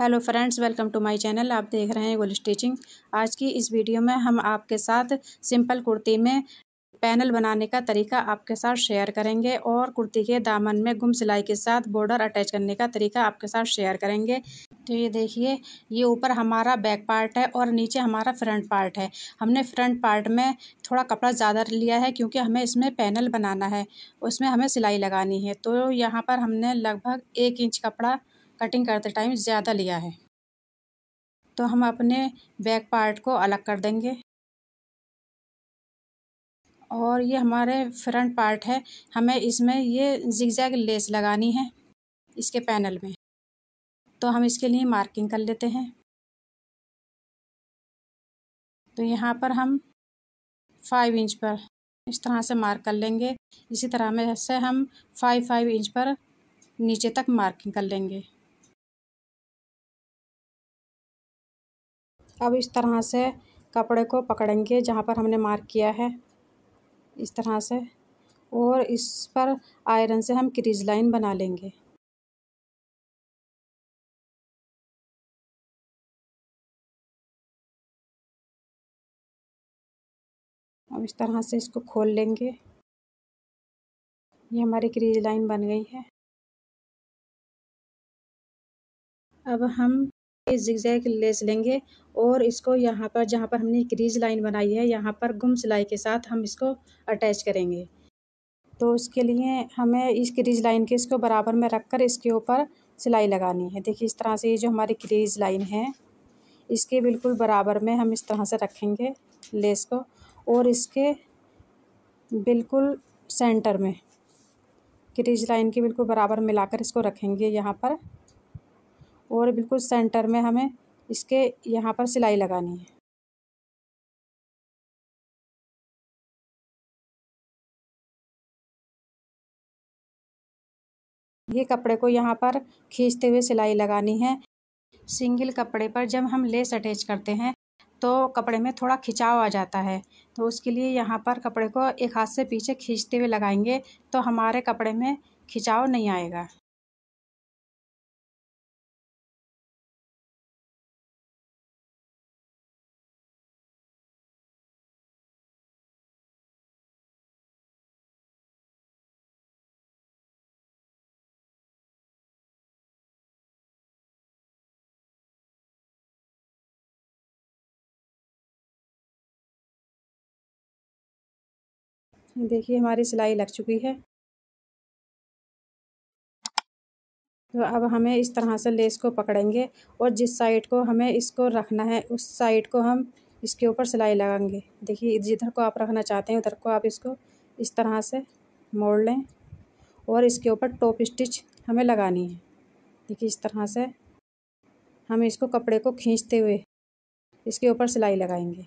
hello friends welcome to my channel आप देख रहे हैं गुल स्टिचिंग आज की इस वीडियो में हम आपके साथ सिंपल कुर्ती में पैनल बनाने का तरीका आपके साथ शेयर करेंगे और कुर्ती के दामन में गुम सिलाई के साथ बॉर्डर अटैच करने का तरीका आपके साथ शेयर करेंगे तो ये देखिए ये ऊपर हमारा बैक पार्ट है और नीचे हमारा फ्रंट पार्ट है हमने फ्रंट पार्ट में थोड़ा कपड़ा ज़्यादा लिया है क्योंकि हमें इसमें पैनल बनाना है उसमें हमें सिलाई लगानी है तो यहाँ पर हमने लगभग एक इंच कपड़ा कटिंग करते टाइम ज़्यादा लिया है तो हम अपने बैक पार्ट को अलग कर देंगे और ये हमारे फ्रंट पार्ट है हमें इसमें ये जिगजैग लेस लगानी है इसके पैनल में तो हम इसके लिए मार्किंग कर लेते हैं तो यहाँ पर हम फाइव इंच पर इस तरह से मार्क कर लेंगे इसी तरह में से हम फाइव फाइव इंच पर नीचे तक मार्किंग कर लेंगे अब इस तरह से कपड़े को पकड़ेंगे जहाँ पर हमने मार्क किया है इस तरह से और इस पर आयरन से हम क्रीज लाइन बना लेंगे अब इस तरह से इसको खोल लेंगे ये हमारी क्रीज लाइन बन गई है अब हम जिगजैग लेस लेंगे और इसको यहाँ पर जहाँ पर हमने क्रीज लाइन बनाई है यहाँ पर गुम सिलाई के साथ हम इसको अटैच करेंगे तो उसके लिए हमें इस क्रीज लाइन के इसको बराबर में रख कर इसके ऊपर सिलाई लगानी है देखिए इस तरह से ये जो हमारी क्रीज लाइन है इसके बिल्कुल बराबर में हम इस तरह से रखेंगे लेस को और इसके बिल्कुल सेंटर में क्रीज लाइन के बिल्कुल बराबर मिलाकर इसको रखेंगे यहाँ पर और बिल्कुल सेंटर में हमें इसके यहाँ पर सिलाई लगानी है ये कपड़े को यहाँ पर खींचते हुए सिलाई लगानी है सिंगल कपड़े पर जब हम लेस अटैच करते हैं तो कपड़े में थोड़ा खिंचाव आ जाता है तो उसके लिए यहाँ पर कपड़े को एक हाथ से पीछे खींचते हुए लगाएंगे तो हमारे कपड़े में खिंचाव नहीं आएगा देखिए हमारी सिलाई लग चुकी है तो अब हमें इस तरह से लेस को पकड़ेंगे और जिस साइड को हमें इसको रखना है उस साइड को हम इसके ऊपर सिलाई लगाएंगे देखिए जिधर को आप रखना चाहते हैं उधर को आप इसको इस तरह से मोड़ लें और इसके ऊपर टॉप स्टिच हमें लगानी है देखिए इस तरह से हम इसको कपड़े को खींचते हुए इसके ऊपर सिलाई लगाएंगे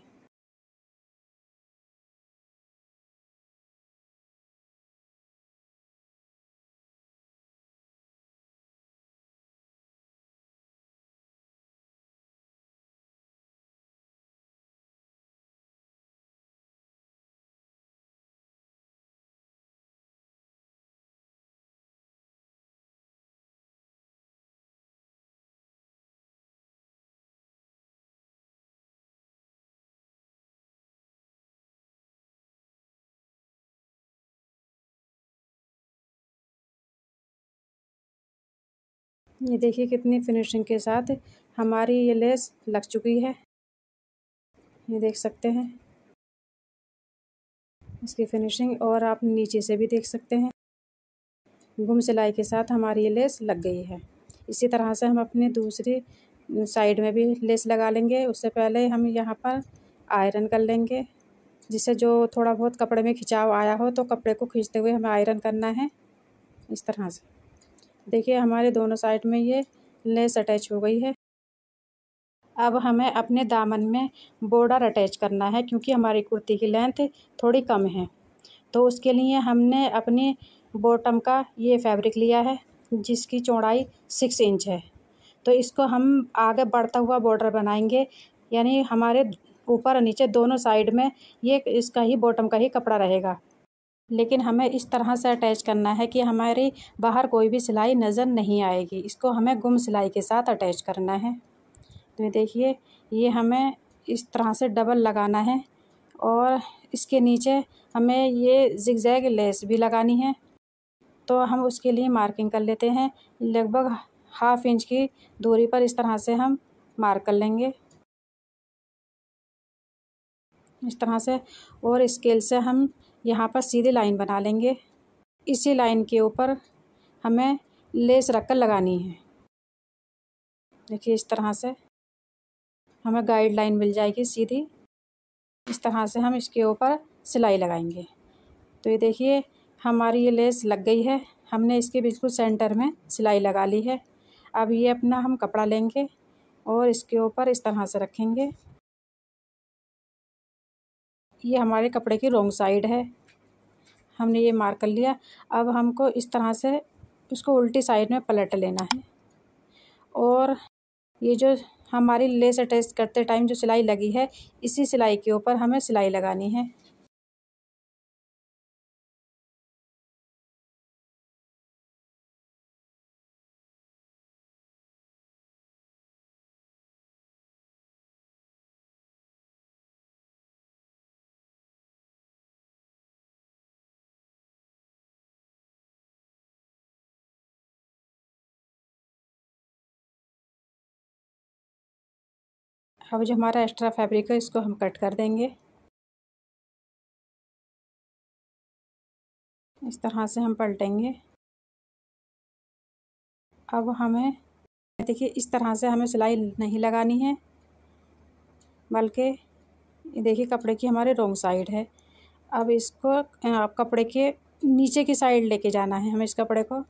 ये देखिए कितनी फिनिशिंग के साथ हमारी ये लेस लग चुकी है ये देख सकते हैं इसकी फिनिशिंग और आप नीचे से भी देख सकते हैं गुम सिलाई के साथ हमारी ये लेस लग गई है इसी तरह से हम अपने दूसरी साइड में भी लेस लगा लेंगे उससे पहले हम यहाँ पर आयरन कर लेंगे जिससे जो थोड़ा बहुत कपड़े में खिंचाव आया हो तो कपड़े को खींचते हुए हमें आयरन करना है इस तरह से देखिए हमारे दोनों साइड में ये लेस अटैच हो गई है अब हमें अपने दामन में बॉर्डर अटैच करना है क्योंकि हमारी कुर्ती की लेंथ थोड़ी कम है तो उसके लिए हमने अपनी बॉटम का ये फैब्रिक लिया है जिसकी चौड़ाई सिक्स इंच है तो इसको हम आगे बढ़ता हुआ बॉर्डर बनाएंगे यानी हमारे ऊपर नीचे दोनों साइड में ये इसका ही बॉटम का ही कपड़ा रहेगा लेकिन हमें इस तरह से अटैच करना है कि हमारी बाहर कोई भी सिलाई नज़र नहीं आएगी इसको हमें गुम सिलाई के साथ अटैच करना है तो ये देखिए ये हमें इस तरह से डबल लगाना है और इसके नीचे हमें ये जिगजैग लेस भी लगानी है तो हम उसके लिए मार्किंग कर लेते हैं लगभग हाफ इंच की दूरी पर इस तरह से हम मार्क कर लेंगे इस तरह से और स्केल से हम यहाँ पर सीधे लाइन बना लेंगे इसी लाइन के ऊपर हमें लेस रख कर लगानी है देखिए इस तरह से हमें गाइड लाइन मिल जाएगी सीधी इस तरह से हम इसके ऊपर सिलाई लगाएंगे तो ये देखिए हमारी ये लेस लग गई है हमने इसके बिल्कुल सेंटर में सिलाई लगा ली है अब ये अपना हम कपड़ा लेंगे और इसके ऊपर इस तरह से रखेंगे ये हमारे कपड़े की रोंग साइड है हमने ये मार्क कर लिया अब हमको इस तरह से उसको उल्टी साइड में पलट लेना है और ये जो हमारी लेस अटैच करते टाइम जो सिलाई लगी है इसी सिलाई के ऊपर हमें सिलाई लगानी है अब जो हमारा एक्स्ट्रा फैब्रिक है इसको हम कट कर देंगे इस तरह से हम पलटेंगे अब हमें देखिए इस तरह से हमें सिलाई नहीं लगानी है बल्कि देखिए कपड़े की हमारे रोंग साइड है अब इसको आप कपड़े के नीचे की साइड लेके जाना है हमें इस कपड़े को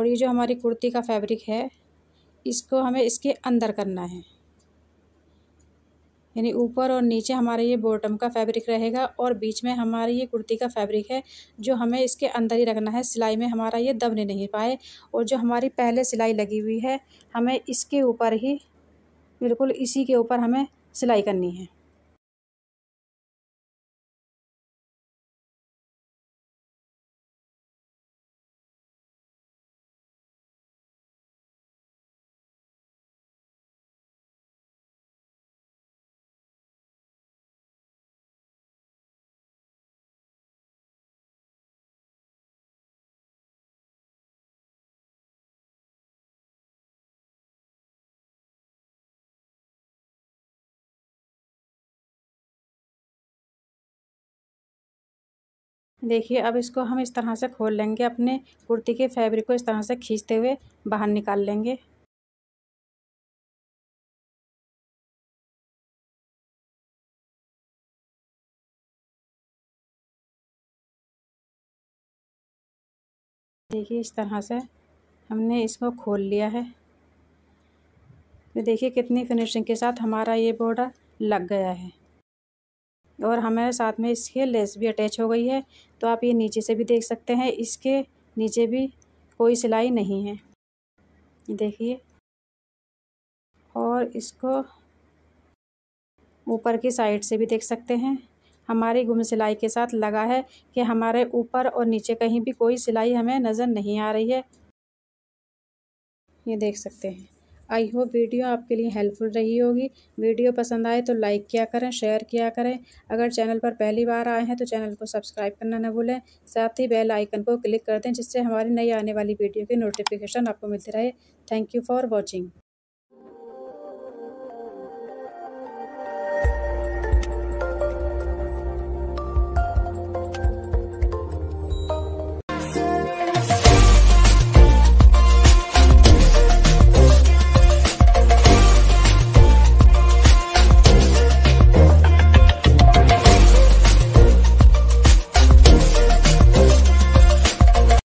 और ये जो हमारी कुर्ती का फैब्रिक है इसको हमें इसके अंदर करना है यानी ऊपर और नीचे हमारा ये बॉटम का फैब्रिक रहेगा और बीच में हमारे ये कुर्ती का फैब्रिक है जो हमें इसके अंदर ही रखना है सिलाई में हमारा ये दबने नहीं पाए और जो हमारी पहले सिलाई लगी हुई है हमें इसके ऊपर ही बिल्कुल इसी के ऊपर हमें सिलाई करनी है देखिए अब इसको हम इस तरह से खोल लेंगे अपने कुर्ती के फैब्रिक को इस तरह से खींचते हुए बाहर निकाल लेंगे देखिए इस तरह से हमने इसको खोल लिया है तो देखिए कितनी फिनिशिंग के साथ हमारा ये बॉर्डर लग गया है और हमारे साथ में इसके लेस भी अटैच हो गई है तो आप ये नीचे से भी देख सकते हैं इसके नीचे भी कोई सिलाई नहीं है देखिए और इसको ऊपर की साइड से भी देख सकते हैं हमारी गुम सिलाई के साथ लगा है कि हमारे ऊपर और नीचे कहीं भी कोई सिलाई हमें नज़र नहीं आ रही है ये देख सकते हैं आई होप वीडियो आपके लिए हेल्पफुल रही होगी वीडियो पसंद आए तो लाइक किया करें शेयर किया करें अगर चैनल पर पहली बार आए हैं तो चैनल को सब्सक्राइब करना न भूलें साथ ही बेल आइकन को क्लिक कर दें जिससे हमारी नई आने वाली वीडियो की नोटिफिकेशन आपको मिलती रहे थैंक यू फॉर वॉचिंग